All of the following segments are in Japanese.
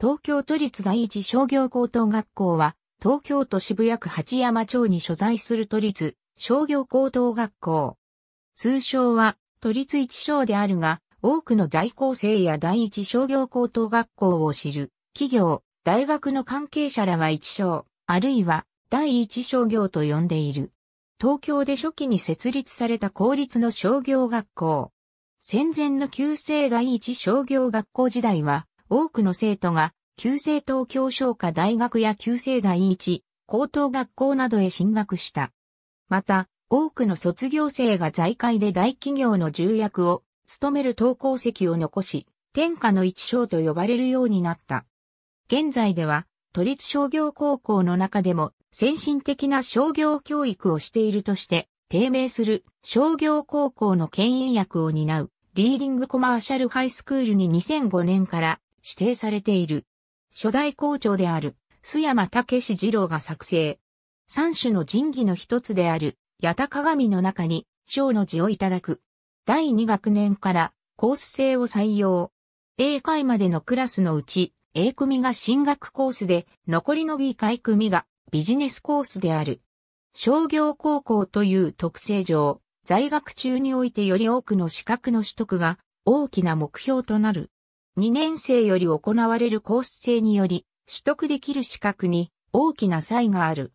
東京都立第一商業高等学校は、東京都渋谷区八山町に所在する都立商業高等学校。通称は都立一小であるが、多くの在校生や第一商業高等学校を知る企業、大学の関係者らは一小、あるいは第一商業と呼んでいる。東京で初期に設立された公立の商業学校。戦前の旧制第一商業学校時代は、多くの生徒が、旧制東京商科大学や旧制第一、高等学校などへ進学した。また、多くの卒業生が在会で大企業の重役を務める投稿席を残し、天下の一章と呼ばれるようになった。現在では、都立商業高校の中でも先進的な商業教育をしているとして、低迷する商業高校の牽引役を担うリーディングコマーシャルハイスクールに2005年から指定されている。初代校長である、須山武史二郎が作成。三種の神器の一つである、八田鏡の中に、章の字をいただく。第二学年からコース制を採用。A 回までのクラスのうち、A 組が進学コースで、残りの B 回組がビジネスコースである。商業高校という特性上、在学中においてより多くの資格の取得が大きな目標となる。2年生より行われるコース制により取得できる資格に大きな差異がある。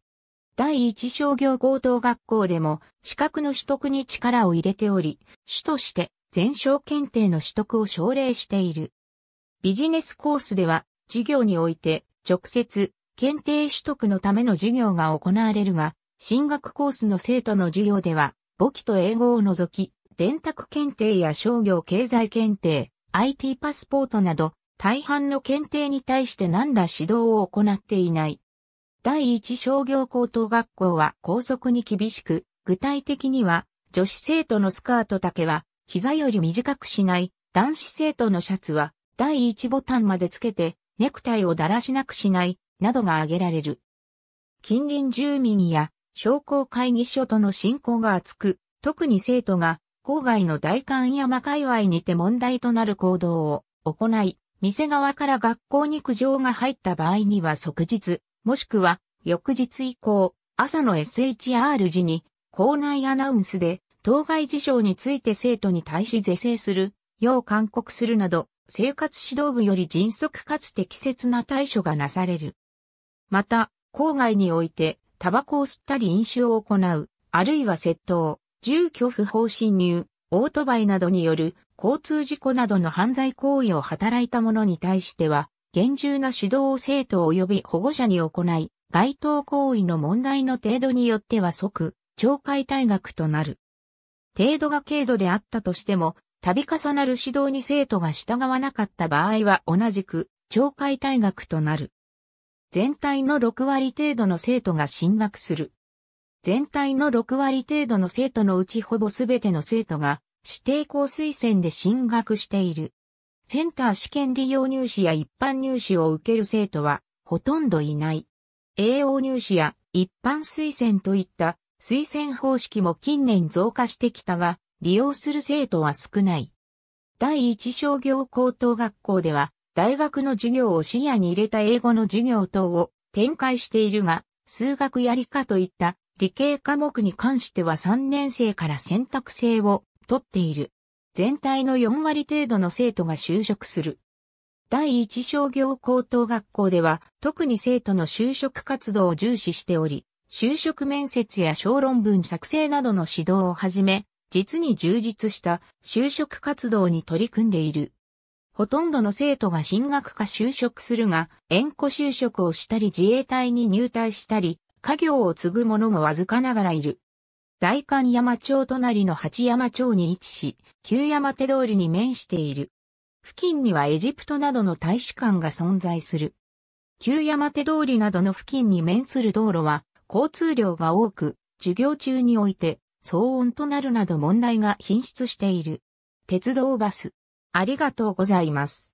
第一商業高等学校でも資格の取得に力を入れており、主として全商検定の取得を奨励している。ビジネスコースでは授業において直接検定取得のための授業が行われるが、進学コースの生徒の授業では、簿記と英語を除き、電卓検定や商業経済検定、IT パスポートなど、大半の検定に対して何ら指導を行っていない。第一商業高等学校は校則に厳しく、具体的には、女子生徒のスカート丈は、膝より短くしない、男子生徒のシャツは、第一ボタンまでつけて、ネクタイをだらしなくしない、などが挙げられる。近隣住民や商工会議所との親交が厚く、特に生徒が郊外の大観山界隈にて問題となる行動を行い、店側から学校に苦情が入った場合には即日、もしくは翌日以降、朝の SHR 時に校内アナウンスで当該事象について生徒に対し是正するよう勧告するなど、生活指導部より迅速かつ適切な対処がなされる。また、郊外において、タバコを吸ったり飲酒を行う、あるいは窃盗、住居不法侵入、オートバイなどによる交通事故などの犯罪行為を働いた者に対しては、厳重な指導を生徒及び保護者に行い、該当行為の問題の程度によっては即、懲戒退学となる。程度が軽度であったとしても、度重なる指導に生徒が従わなかった場合は同じく、懲戒退学となる。全体の6割程度の生徒が進学する。全体の6割程度の生徒のうちほぼすべての生徒が指定校推薦で進学している。センター試験利用入試や一般入試を受ける生徒はほとんどいない。栄養入試や一般推薦といった推薦方式も近年増加してきたが、利用する生徒は少ない。第一商業高等学校では、大学の授業を視野に入れた英語の授業等を展開しているが、数学や理科といった理系科目に関しては3年生から選択制を取っている。全体の4割程度の生徒が就職する。第一商業高等学校では特に生徒の就職活動を重視しており、就職面接や小論文作成などの指導をはじめ、実に充実した就職活動に取り組んでいる。ほとんどの生徒が進学か就職するが、縁故就職をしたり自衛隊に入隊したり、家業を継ぐ者もわずかながらいる。大観山町隣の八山町に位置し、旧山手通りに面している。付近にはエジプトなどの大使館が存在する。旧山手通りなどの付近に面する道路は交通量が多く、授業中において騒音となるなど問題が頻出している。鉄道バス。ありがとうございます。